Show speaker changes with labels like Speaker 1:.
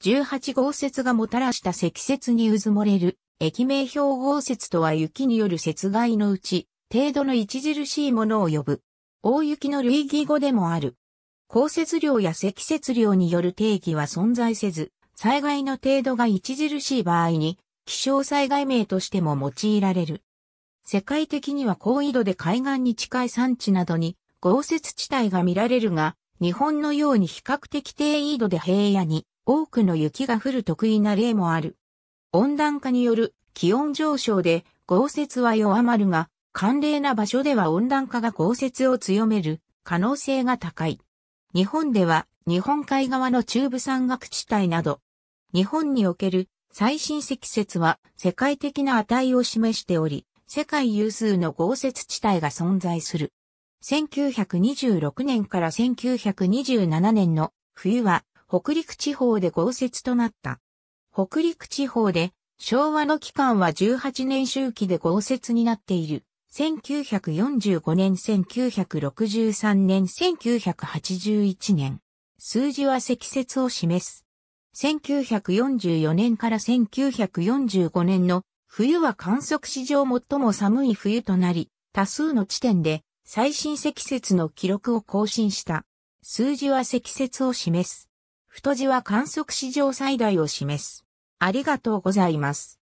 Speaker 1: 18豪雪がもたらした積雪に渦漏れる、駅名標豪雪
Speaker 2: とは雪による雪害のうち、程度の著しいものを呼ぶ。大雪の類義語でもある。降雪量や積雪量による定義は存在せず、災害の程度が著しい場合に、気象災害名としても用いられる。世界的には高緯度で海岸に近い山地などに豪雪地帯が見られるが、日本のように比較的低緯度で平野に多くの雪が降る得意な例もある。温暖化による気温上昇で豪雪は弱まるが、寒冷な場所では温暖化が豪雪を強める可能性が高い。日本では日本海側の中部山岳地帯など、日本における最新積雪は世界的な値を示しており、世界有数の豪雪地帯が存在する。1926年から1927年の冬は北陸地方で豪雪となった。北陸地方で昭和の期間は18年周期で豪雪になっている。1945年、1963年、1981年。数字は積雪を示す。1944年から1945年の冬は観測史上最も寒い冬となり、多数の地点で最新積雪の記録を更新した。数字は積雪を示す。太字は観測史
Speaker 1: 上最大を示す。ありがとうございます。